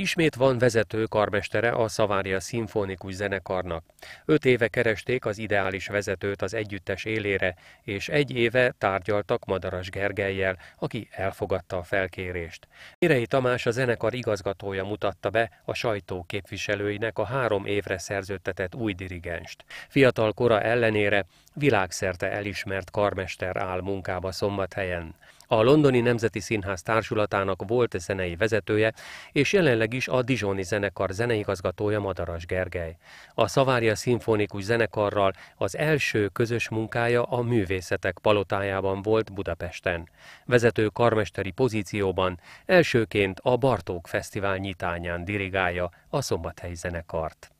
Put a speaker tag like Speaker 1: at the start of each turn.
Speaker 1: Ismét van vezető karmestere a Szavária Szimfonikus Zenekarnak. Öt éve keresték az ideális vezetőt az együttes élére, és egy éve tárgyaltak Madaras Gergelyel, aki elfogadta a felkérést. Mirei Tamás a zenekar igazgatója mutatta be a sajtó képviselőinek a három évre szerződtetett új dirigenst. Fiatal kora ellenére világszerte elismert karmester áll munkába szombathelyen. A Londoni Nemzeti Színház társulatának volt zenei vezetője, és jelenleg is a Dizsoni zenekar zeneigazgatója Madaras Gergely. A Szavária Szimfonikus Zenekarral az első közös munkája a Művészetek Palotájában volt Budapesten. Vezető karmesteri pozícióban elsőként a Bartók Fesztivál nyitányán dirigálja
Speaker 2: a Szombathelyi Zenekart.